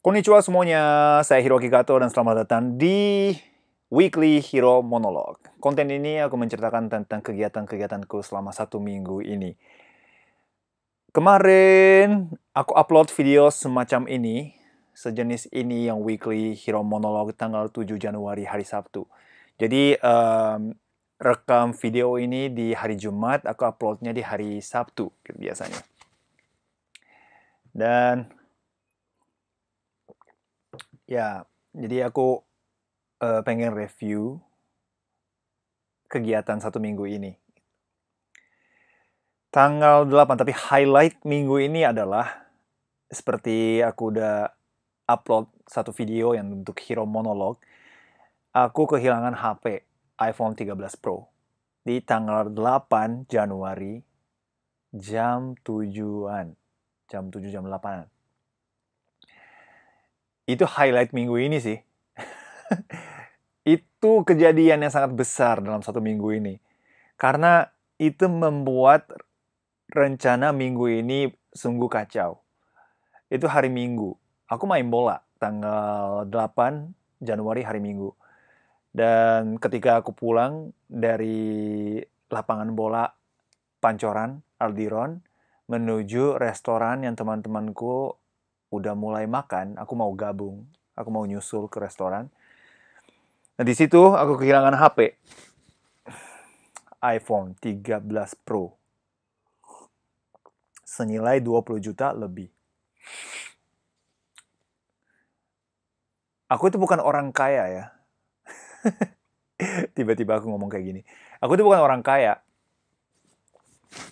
Konnichiwa semuanya, saya Hiroki Kato dan selamat datang di Weekly Hero Monologue. Konten ini aku menceritakan tentang kegiatan-kegiatanku selama satu minggu ini. Kemarin aku upload video semacam ini, sejenis ini yang Weekly Hero Monologue tanggal 7 Januari hari Sabtu. Jadi um, rekam video ini di hari Jumat, aku uploadnya di hari Sabtu biasanya. Dan Ya, jadi aku uh, pengen review kegiatan satu minggu ini. Tanggal 8, tapi highlight minggu ini adalah seperti aku udah upload satu video yang untuk hero monolog, aku kehilangan HP iPhone 13 Pro di tanggal 8 Januari jam 7-an, jam 7 jam 8 itu highlight minggu ini sih. itu kejadian yang sangat besar dalam satu minggu ini. Karena itu membuat rencana minggu ini sungguh kacau. Itu hari Minggu. Aku main bola tanggal 8 Januari hari Minggu. Dan ketika aku pulang dari lapangan bola Pancoran, Aldiron, menuju restoran yang teman-temanku udah mulai makan, aku mau gabung, aku mau nyusul ke restoran. Nah, di situ aku kehilangan HP. iPhone 13 Pro. Senilai 20 juta lebih. Aku itu bukan orang kaya ya. Tiba-tiba aku ngomong kayak gini. Aku itu bukan orang kaya.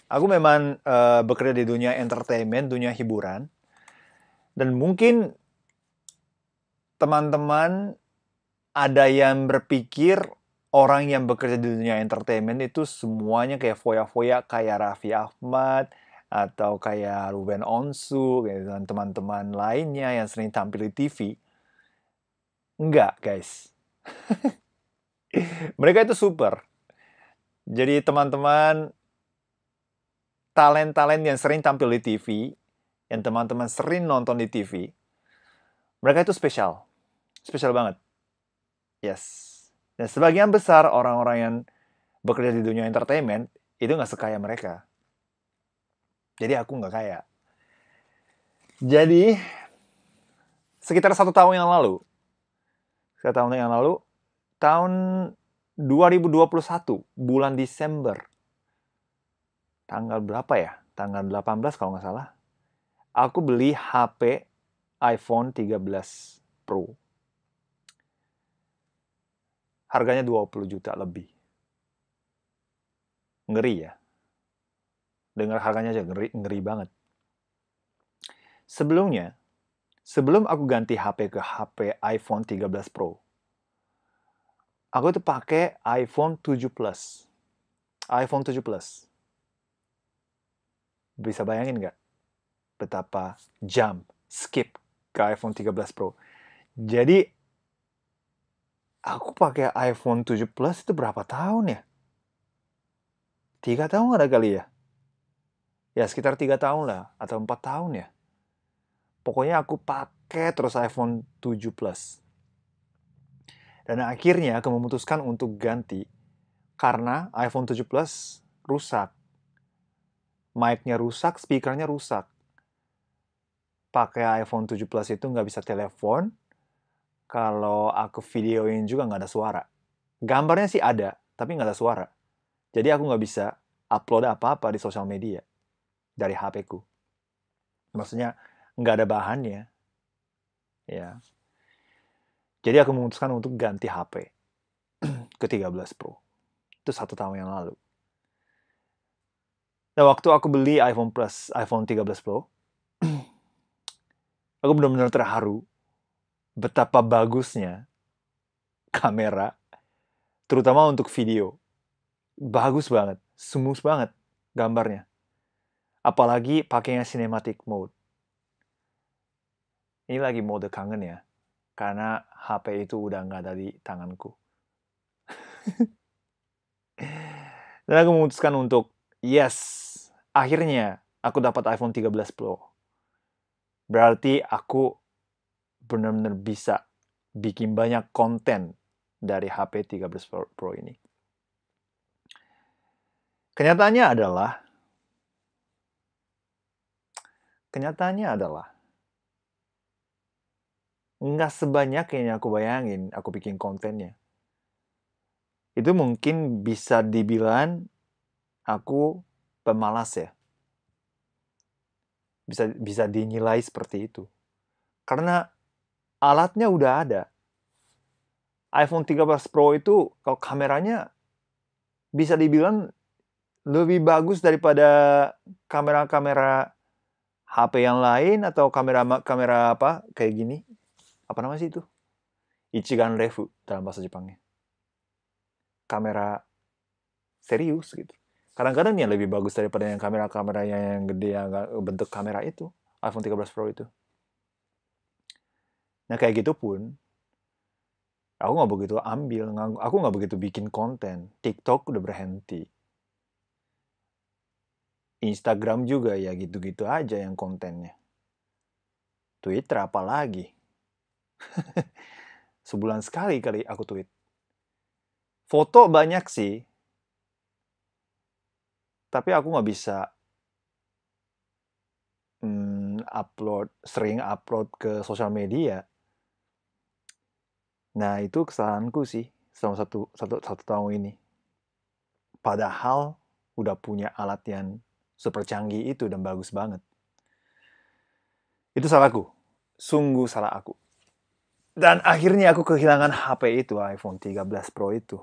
Aku memang uh, bekerja di dunia entertainment, dunia hiburan dan mungkin teman-teman ada yang berpikir orang yang bekerja di dunia entertainment itu semuanya kayak foya-foya kayak Raffi Ahmad atau kayak Ruben Onsu dan teman-teman lainnya yang sering tampil di TV. Enggak, guys. Mereka itu super. Jadi teman-teman talent-talent yang sering tampil di TV yang teman-teman sering nonton di TV, mereka itu spesial. Spesial banget. Yes. Dan sebagian besar orang-orang yang bekerja di dunia entertainment, itu nggak sekaya mereka. Jadi aku nggak kaya. Jadi, sekitar satu tahun yang lalu, sekitar tahun yang lalu, tahun 2021, bulan Desember, tanggal berapa ya? Tanggal 18 kalau nggak salah aku beli HP iPhone 13 Pro. Harganya 20 juta lebih. Ngeri ya. Dengar harganya aja ngeri, ngeri banget. Sebelumnya, sebelum aku ganti HP ke HP iPhone 13 Pro, aku tuh pakai iPhone 7 Plus. iPhone 7 Plus. Bisa bayangin nggak? betapa jump, skip ke iPhone 13 Pro. Jadi aku pakai iPhone 7 Plus itu berapa tahun ya? Tiga tahun ada kali ya? Ya sekitar tiga tahun lah atau empat tahun ya. Pokoknya aku pakai terus iPhone 7 Plus. Dan akhirnya aku memutuskan untuk ganti karena iPhone 7 Plus rusak. Mic-nya rusak, speakernya rusak pakai iPhone 7 Plus itu nggak bisa telepon, kalau aku videoin juga nggak ada suara. Gambarnya sih ada, tapi nggak ada suara. Jadi aku nggak bisa upload apa-apa di sosial media dari HP ku. Maksudnya nggak ada bahannya. Ya. Jadi aku memutuskan untuk ganti HP ke 13 Pro. Itu satu tahun yang lalu. Nah, waktu aku beli iPhone Plus, iPhone 13 Pro, aku benar-benar terharu betapa bagusnya kamera, terutama untuk video. Bagus banget, smooth banget gambarnya. Apalagi pakainya cinematic mode. Ini lagi mode kangen ya, karena HP itu udah nggak ada di tanganku. Dan aku memutuskan untuk, yes, akhirnya aku dapat iPhone 13 Pro berarti aku benar-benar bisa bikin banyak konten dari HP 13 Pro ini. Kenyataannya adalah kenyataannya adalah nggak sebanyak yang aku bayangin aku bikin kontennya. Itu mungkin bisa dibilang aku pemalas ya bisa bisa dinilai seperti itu karena alatnya udah ada iPhone 13 Pro itu kalau kameranya bisa dibilang lebih bagus daripada kamera-kamera HP yang lain atau kamera kamera apa kayak gini apa namanya sih itu Ichigan Refu dalam bahasa Jepangnya kamera serius gitu kadang-kadang yang lebih bagus daripada yang kamera-kamera yang gede yang eh, bentuk kamera itu iPhone 13 Pro itu nah kayak gitu pun aku nggak begitu ambil aku nggak begitu bikin konten TikTok udah berhenti Instagram juga ya gitu-gitu aja yang kontennya Twitter apalagi sebulan sekali kali aku tweet foto banyak sih tapi aku nggak bisa hmm, upload sering upload ke sosial media nah itu kesalahanku sih selama satu satu satu tahun ini padahal udah punya alat yang super canggih itu dan bagus banget itu salahku sungguh salah aku dan akhirnya aku kehilangan HP itu iPhone 13 Pro itu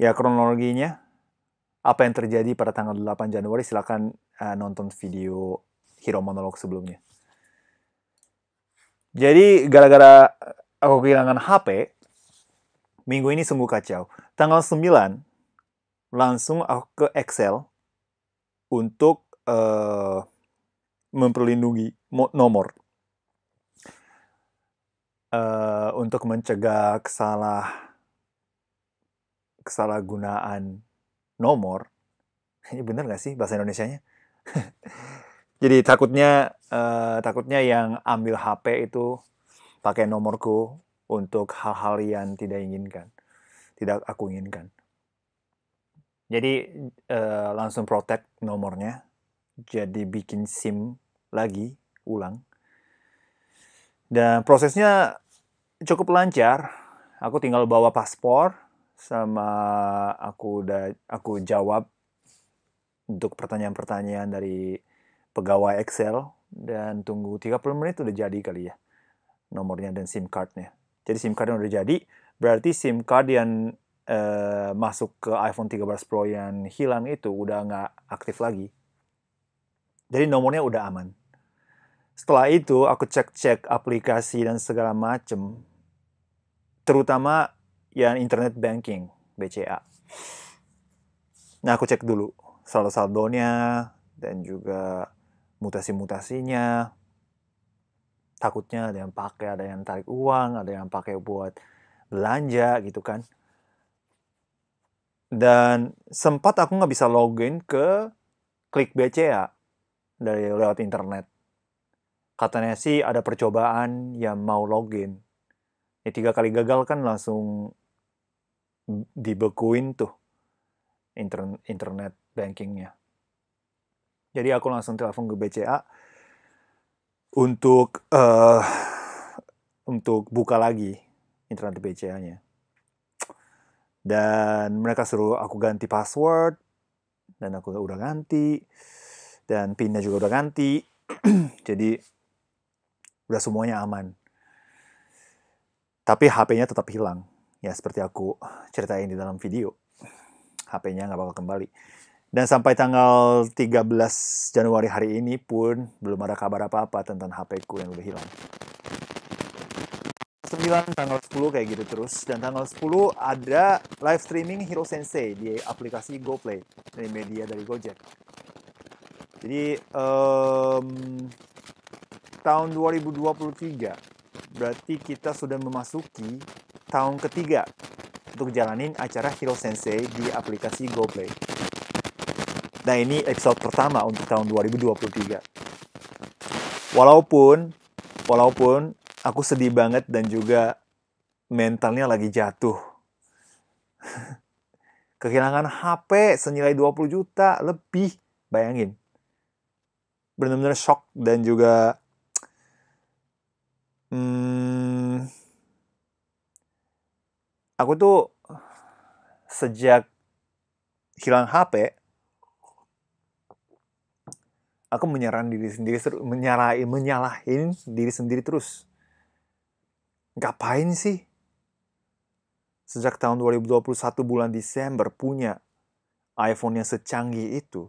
ya kronologinya apa yang terjadi pada tanggal 8 Januari silahkan uh, eh, nonton video Hero Monolog sebelumnya. Jadi gara-gara aku kehilangan HP, minggu ini sungguh kacau. Tanggal 9, langsung aku ke Excel untuk uh, memperlindungi nomor. Uh, untuk mencegah kesalahan kesalahgunaan nomor ini bener gak sih bahasa Indonesia nya jadi takutnya uh, takutnya yang ambil HP itu pakai nomorku untuk hal-hal yang tidak inginkan tidak aku inginkan jadi uh, langsung protect nomornya jadi bikin SIM lagi ulang dan prosesnya cukup lancar aku tinggal bawa paspor sama aku udah aku jawab untuk pertanyaan-pertanyaan dari pegawai Excel dan tunggu 30 menit udah jadi kali ya nomornya dan SIM cardnya. Jadi SIM card cardnya udah jadi, berarti SIM card yang uh, masuk ke iPhone 13 Pro yang hilang itu udah nggak aktif lagi. Jadi nomornya udah aman. Setelah itu aku cek-cek aplikasi dan segala macem, terutama yang internet banking BCA. Nah aku cek dulu saldo-saldonya dan juga mutasi-mutasinya. Takutnya ada yang pakai, ada yang tarik uang, ada yang pakai buat belanja gitu kan. Dan sempat aku nggak bisa login ke klik BCA dari lewat internet. Katanya sih ada percobaan yang mau login. Ya tiga kali gagal kan langsung dibekuin tuh internet bankingnya. Jadi aku langsung telepon ke BCA untuk uh, untuk buka lagi internet BCA-nya. Dan mereka suruh aku ganti password dan aku udah ganti dan pinnya juga udah ganti. Jadi udah semuanya aman. Tapi HP-nya tetap hilang Ya seperti aku ceritain di dalam video, HP-nya nggak bakal kembali. Dan sampai tanggal 13 Januari hari ini pun belum ada kabar apa-apa tentang HP-ku yang udah hilang. 9, tanggal 10 kayak gitu terus. Dan tanggal 10 ada live streaming Hero Sensei di aplikasi GoPlay dari media dari Gojek. Jadi um, tahun 2023 berarti kita sudah memasuki tahun ketiga untuk jalanin acara Hero Sensei di aplikasi GoPlay. Nah ini episode pertama untuk tahun 2023. Walaupun, walaupun aku sedih banget dan juga mentalnya lagi jatuh. Kehilangan HP senilai 20 juta lebih, bayangin. Bener-bener shock dan juga hmm, aku tuh sejak hilang HP aku menyerang diri sendiri menyalahi menyalahin diri sendiri terus ngapain sih sejak tahun 2021 bulan Desember punya iPhone yang secanggih itu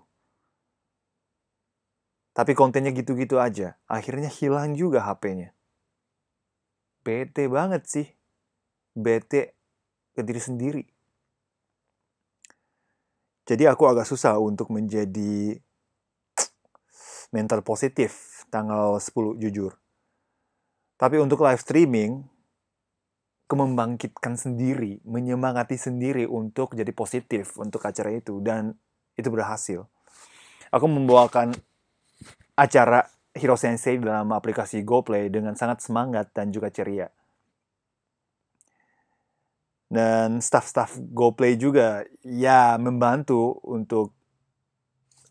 tapi kontennya gitu-gitu aja akhirnya hilang juga HP-nya bete banget sih bete ke diri sendiri. Jadi aku agak susah untuk menjadi mental positif tanggal 10 jujur. Tapi untuk live streaming, membangkitkan sendiri, menyemangati sendiri untuk jadi positif untuk acara itu dan itu berhasil. Aku membawakan acara Hero Sensei dalam aplikasi GoPlay dengan sangat semangat dan juga ceria dan staff-staff GoPlay juga ya membantu untuk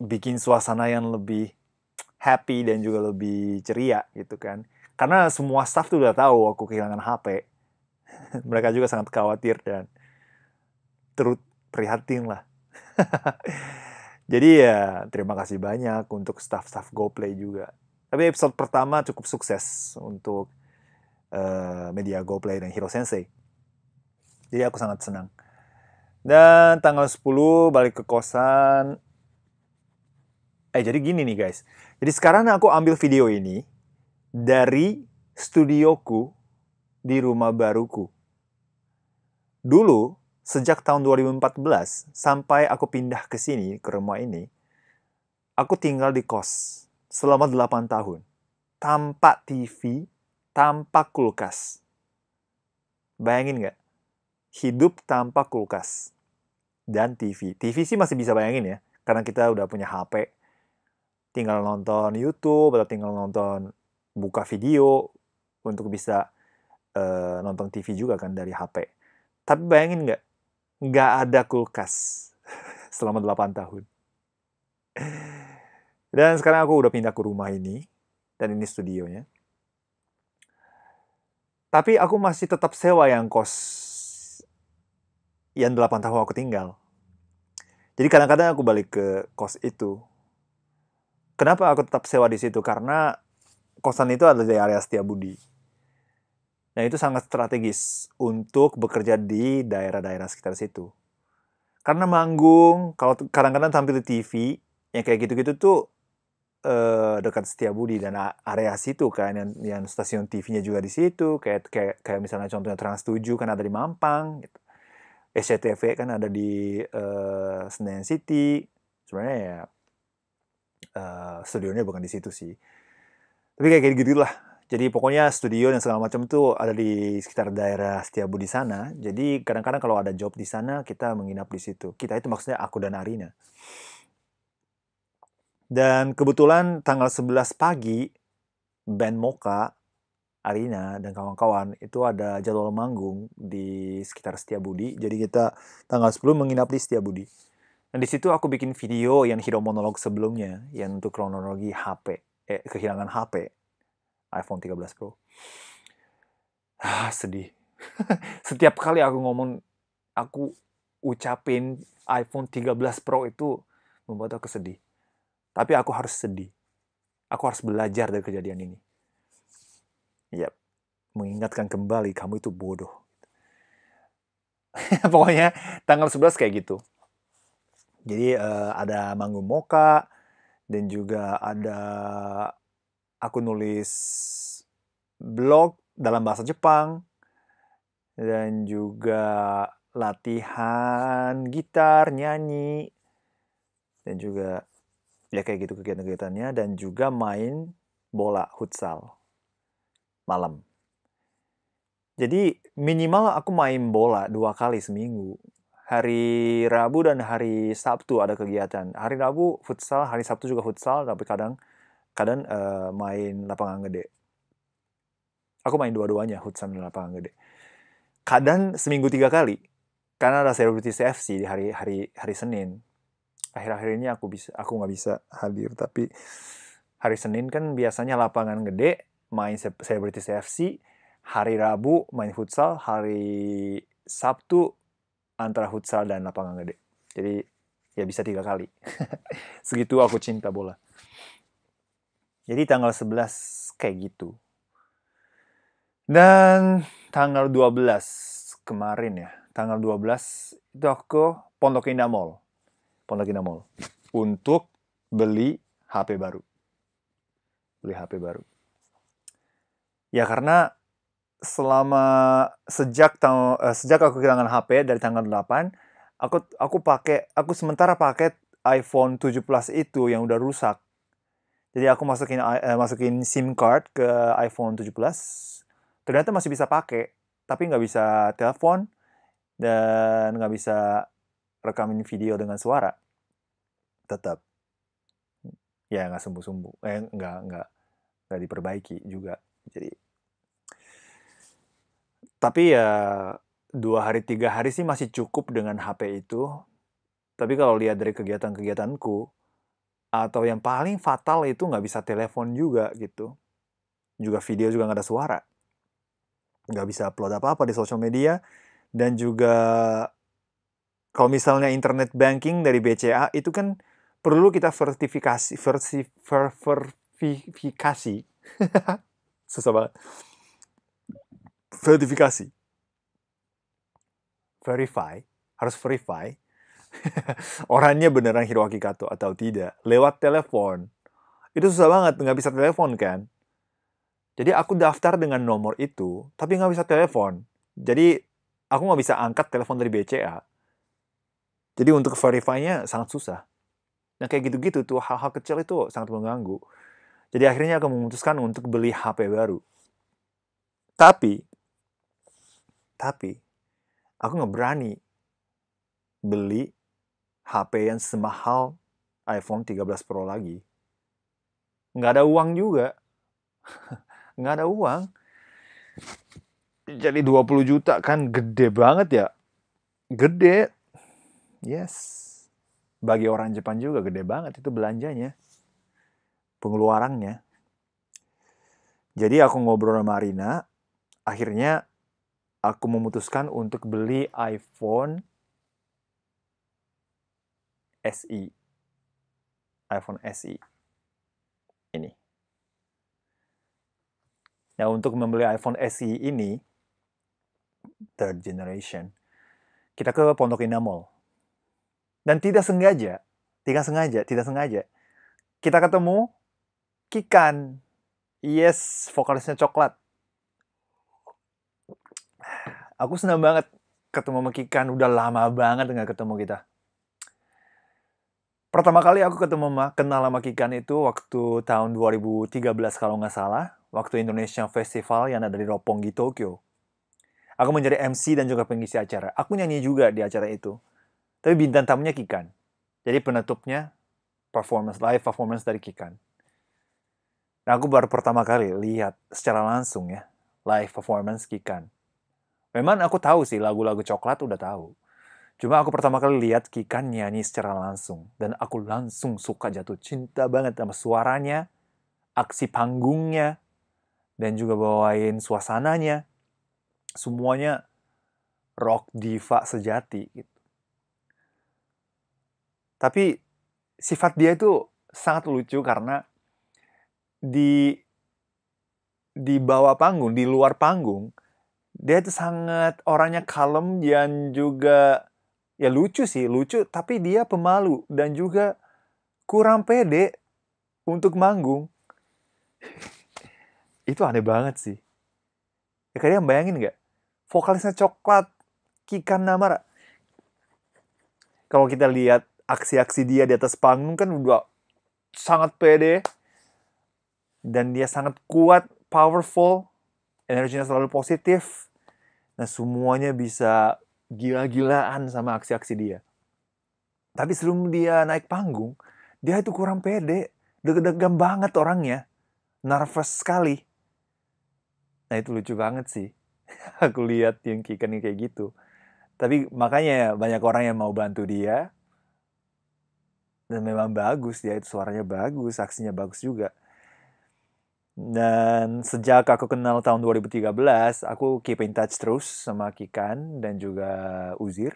bikin suasana yang lebih happy dan juga lebih ceria gitu kan. Karena semua staff tuh udah tahu aku kehilangan HP. Mereka juga sangat khawatir dan terus prihatin lah. Jadi ya terima kasih banyak untuk staff-staff GoPlay juga. Tapi episode pertama cukup sukses untuk uh, media GoPlay dan Hero Sensei. Jadi aku sangat senang. Dan tanggal 10 balik ke kosan. Eh jadi gini nih guys. Jadi sekarang aku ambil video ini dari studioku di rumah baruku. Dulu sejak tahun 2014 sampai aku pindah ke sini ke rumah ini, aku tinggal di kos selama 8 tahun. Tanpa TV, tanpa kulkas. Bayangin nggak? hidup tanpa kulkas dan TV. TV sih masih bisa bayangin ya, karena kita udah punya HP. Tinggal nonton YouTube atau tinggal nonton buka video untuk bisa uh, nonton TV juga kan dari HP. Tapi bayangin nggak? Nggak ada kulkas selama 8 tahun. Dan sekarang aku udah pindah ke rumah ini. Dan ini studionya. Tapi aku masih tetap sewa yang kos yang 8 tahun aku tinggal. Jadi kadang-kadang aku balik ke kos itu. Kenapa aku tetap sewa di situ? Karena kosan itu ada di area Budi. Nah itu sangat strategis untuk bekerja di daerah-daerah sekitar situ. Karena manggung, kalau kadang-kadang tampil di TV, yang kayak gitu-gitu tuh eh, dekat Budi dan area situ kan, yang, yang stasiun TV-nya juga di situ, kayak, kayak kayak misalnya contohnya Trans 7 kan ada di Mampang gitu. SCTV kan ada di uh, Senayan City sebenarnya ya uh, studionya bukan di situ sih tapi kayak gitu lah jadi pokoknya studio dan segala macam tuh ada di sekitar daerah Setiabu di sana jadi kadang-kadang kalau ada job di sana kita menginap di situ kita itu maksudnya aku dan Arina dan kebetulan tanggal 11 pagi band Moka Arina dan kawan-kawan itu ada jadwal manggung di sekitar Budi. Jadi kita tanggal 10 menginap di Budi. Dan di situ aku bikin video yang hero monolog sebelumnya yang untuk kronologi HP eh kehilangan HP iPhone 13 Pro. Ah, sedih. Setiap kali aku ngomong aku ucapin iPhone 13 Pro itu membuat aku sedih. Tapi aku harus sedih. Aku harus belajar dari kejadian ini ya mengingatkan kembali kamu itu bodoh. Pokoknya tanggal 11 kayak gitu. Jadi uh, ada manggung moka dan juga ada aku nulis blog dalam bahasa Jepang dan juga latihan gitar, nyanyi dan juga ya kayak gitu kegiatan-kegiatannya dan juga main bola futsal malam. Jadi minimal aku main bola dua kali seminggu. Hari Rabu dan hari Sabtu ada kegiatan. Hari Rabu futsal, hari Sabtu juga futsal, tapi kadang kadang uh, main lapangan gede. Aku main dua-duanya futsal dan lapangan gede. Kadang seminggu tiga kali karena ada Celebrity CFC di hari hari hari Senin. Akhir-akhir ini aku bisa aku nggak bisa hadir tapi hari Senin kan biasanya lapangan gede main Celebrities FC, hari Rabu main futsal, hari Sabtu antara futsal dan lapangan gede. Jadi ya bisa tiga kali. Segitu aku cinta bola. Jadi tanggal 11 kayak gitu. Dan tanggal 12 kemarin ya, tanggal 12 itu aku ke Pondok Indah Mall. Pondok Indah Mall. Untuk beli HP baru. Beli HP baru. Ya karena selama sejak uh, sejak aku kehilangan HP dari tanggal 8, aku aku pakai aku sementara pakai iPhone 7 Plus itu yang udah rusak. Jadi aku masukin uh, masukin SIM card ke iPhone 7 Plus. Ternyata masih bisa pakai, tapi nggak bisa telepon dan nggak bisa rekamin video dengan suara. Tetap ya nggak sembuh-sembuh, eh nggak nggak nggak diperbaiki juga. Jadi tapi ya dua hari tiga hari sih masih cukup dengan HP itu. Tapi kalau lihat dari kegiatan-kegiatanku atau yang paling fatal itu nggak bisa telepon juga gitu. Juga video juga nggak ada suara. Nggak bisa upload apa-apa di sosial media. Dan juga kalau misalnya internet banking dari BCA itu kan perlu kita verifikasi, verifikasi, verifikasi. susah banget verifikasi. Verify, harus verify. Orangnya beneran Hiroaki Kato atau tidak. Lewat telepon. Itu susah banget, nggak bisa telepon kan. Jadi aku daftar dengan nomor itu, tapi nggak bisa telepon. Jadi aku nggak bisa angkat telepon dari BCA. Jadi untuk verify-nya sangat susah. Nah kayak gitu-gitu tuh hal-hal kecil itu sangat mengganggu. Jadi akhirnya aku memutuskan untuk beli HP baru. Tapi tapi aku nggak berani beli HP yang semahal iPhone 13 Pro lagi. Nggak ada uang juga. nggak ada uang. Jadi 20 juta kan gede banget ya. Gede. Yes. Bagi orang Jepang juga gede banget itu belanjanya. Pengeluarannya. Jadi aku ngobrol sama Rina, akhirnya aku memutuskan untuk beli iPhone SE. iPhone SE. Ini. Nah, untuk membeli iPhone SE ini, third generation, kita ke Pondok Indah Mall. Dan tidak sengaja, tidak sengaja, tidak sengaja, kita ketemu Kikan. Yes, vokalisnya coklat. Aku senang banget ketemu sama Kikan. Udah lama banget nggak ketemu kita. Pertama kali aku ketemu sama, kenal sama Kikan itu waktu tahun 2013 kalau nggak salah. Waktu Indonesia Festival yang ada di Roppongi, Tokyo. Aku menjadi MC dan juga pengisi acara. Aku nyanyi juga di acara itu. Tapi bintang tamunya Kikan. Jadi penutupnya performance, live performance dari Kikan. Nah, aku baru pertama kali lihat secara langsung ya, live performance Kikan. Memang aku tahu sih lagu-lagu coklat udah tahu. Cuma aku pertama kali lihat Kikan nyanyi secara langsung dan aku langsung suka jatuh cinta banget sama suaranya, aksi panggungnya, dan juga bawain suasananya. Semuanya rock diva sejati gitu. Tapi sifat dia itu sangat lucu karena di di bawah panggung, di luar panggung, dia itu sangat orangnya kalem dan juga ya lucu sih lucu tapi dia pemalu dan juga kurang pede untuk manggung itu aneh banget sih ya kalian bayangin nggak vokalisnya coklat Kikan Namara kalau kita lihat aksi-aksi dia di atas panggung kan udah sangat pede dan dia sangat kuat powerful energinya selalu positif. Nah, semuanya bisa gila-gilaan sama aksi-aksi dia. Tapi sebelum dia naik panggung, dia itu kurang pede, deg-degan banget orangnya, nervous sekali. Nah itu lucu banget sih, aku lihat yang kikan kayak gitu. Tapi makanya banyak orang yang mau bantu dia, dan memang bagus dia itu suaranya bagus, aksinya bagus juga. Dan sejak aku kenal tahun 2013, aku keep in touch terus sama Kikan dan juga Uzir.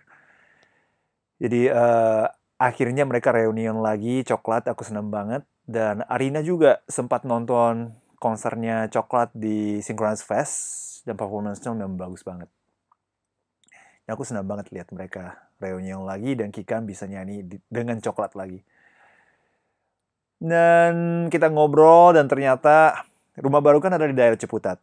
Jadi uh, akhirnya mereka reunion lagi, Coklat aku seneng banget. Dan Arina juga sempat nonton konsernya Coklat di Synchronous Fest dan performance-nya memang bagus banget. Aku senang banget lihat mereka reunion lagi dan Kikan bisa nyanyi dengan coklat lagi. Dan kita ngobrol dan ternyata rumah baru kan ada di daerah Ciputat.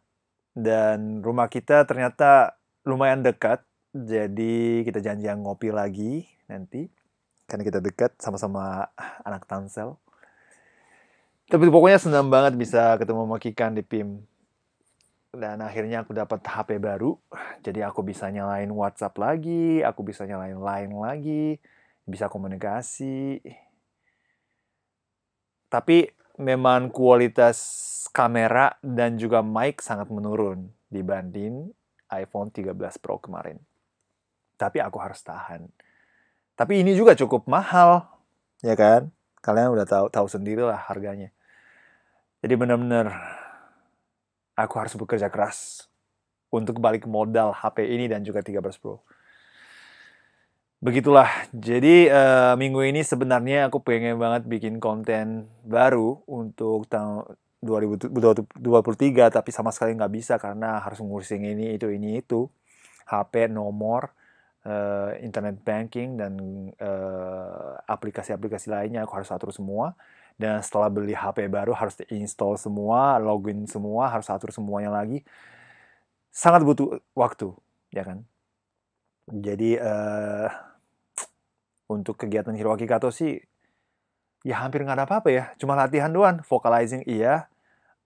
Dan rumah kita ternyata lumayan dekat. Jadi kita janjian ngopi lagi nanti. Karena kita dekat sama-sama anak Tansel. Tapi pokoknya senang banget bisa ketemu sama di PIM. Dan akhirnya aku dapat HP baru. Jadi aku bisa nyalain WhatsApp lagi, aku bisa nyalain Line lagi, bisa komunikasi. Tapi memang kualitas kamera dan juga mic sangat menurun dibanding iPhone 13 Pro kemarin. Tapi aku harus tahan. Tapi ini juga cukup mahal, ya kan? Kalian udah tahu tahu sendiri lah harganya. Jadi benar-benar aku harus bekerja keras untuk balik modal HP ini dan juga 13 Pro begitulah. Jadi uh, minggu ini sebenarnya aku pengen banget bikin konten baru untuk tahun 2023 tapi sama sekali nggak bisa karena harus ngurusin ini itu ini itu HP nomor uh, eh, internet banking dan aplikasi eh, aplikasi-aplikasi lainnya aku harus atur semua dan setelah beli HP baru harus install semua login semua harus atur semuanya lagi sangat butuh waktu ya kan jadi uh, untuk kegiatan Hiroaki Kato sih ya hampir nggak ada apa-apa ya. Cuma latihan doang. Vocalizing iya.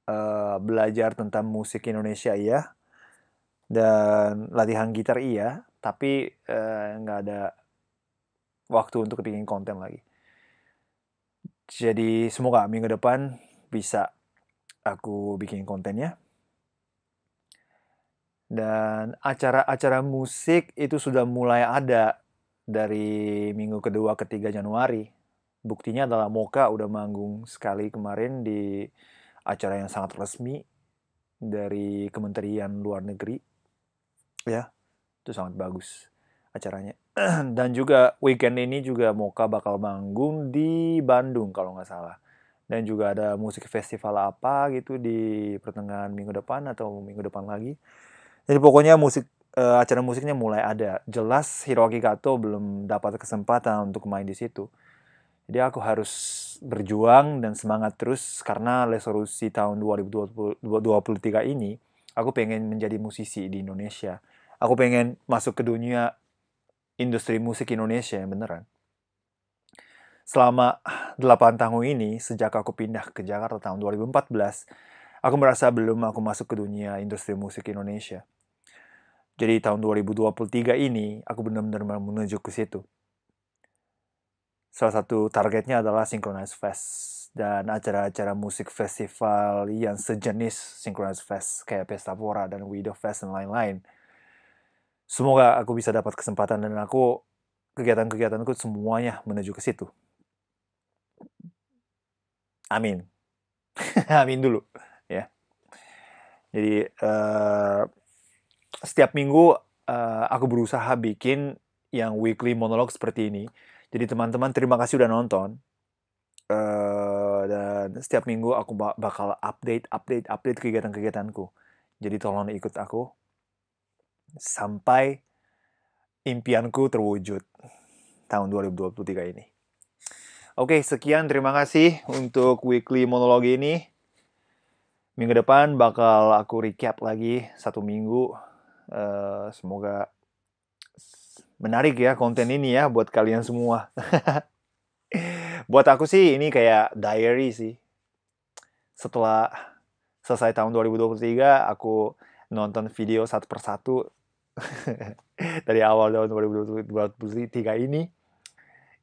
Uh, belajar tentang musik Indonesia iya. Dan latihan gitar iya. Tapi eh, nggak uh, ada waktu untuk bikin konten lagi. Jadi semoga minggu depan bisa aku bikin kontennya dan acara-acara musik itu sudah mulai ada dari minggu kedua ketiga Januari. Buktinya adalah Moka udah manggung sekali kemarin di acara yang sangat resmi dari Kementerian Luar Negeri. Ya, itu sangat bagus acaranya. Dan juga weekend ini juga Moka bakal manggung di Bandung kalau nggak salah. Dan juga ada musik festival apa gitu di pertengahan minggu depan atau minggu depan lagi jadi pokoknya musik uh, acara musiknya mulai ada. Jelas Hiroki Kato belum dapat kesempatan untuk main di situ. Jadi aku harus berjuang dan semangat terus karena resolusi tahun 2023 ini aku pengen menjadi musisi di Indonesia. Aku pengen masuk ke dunia industri musik Indonesia yang beneran. Selama 8 tahun ini, sejak aku pindah ke Jakarta tahun 2014, aku merasa belum aku masuk ke dunia industri musik Indonesia jadi tahun 2023 ini aku benar-benar menuju ke situ. Salah satu targetnya adalah Synchronize Fest dan acara-acara musik festival yang sejenis Synchronize Fest kayak Pesta Pora dan Widow Fest dan lain-lain. Semoga aku bisa dapat kesempatan dan aku kegiatan-kegiatanku semuanya menuju ke situ. Amin. Amin dulu, ya. Jadi uh, setiap minggu uh, aku berusaha bikin yang weekly monolog seperti ini. Jadi teman-teman terima kasih udah nonton. Uh, dan setiap minggu aku bakal update, update, update kegiatan-kegiatanku. Jadi tolong ikut aku sampai impianku terwujud tahun 2023 ini. Oke, sekian terima kasih untuk weekly monolog ini. Minggu depan bakal aku recap lagi satu minggu Eh, semoga menarik ya konten ini ya buat kalian semua. buat aku sih ini kayak diary sih. Setelah selesai tahun 2023, aku nonton video satu persatu dari awal tahun 2023 ini.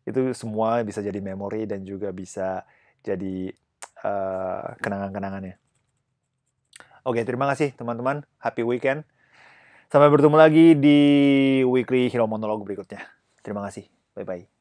Itu semua bisa jadi memori dan juga bisa jadi uh, kenangan-kenangannya. Oke, terima kasih teman-teman. Happy weekend. Sampai bertemu lagi di weekly Hero Monolog berikutnya. Terima kasih. Bye-bye.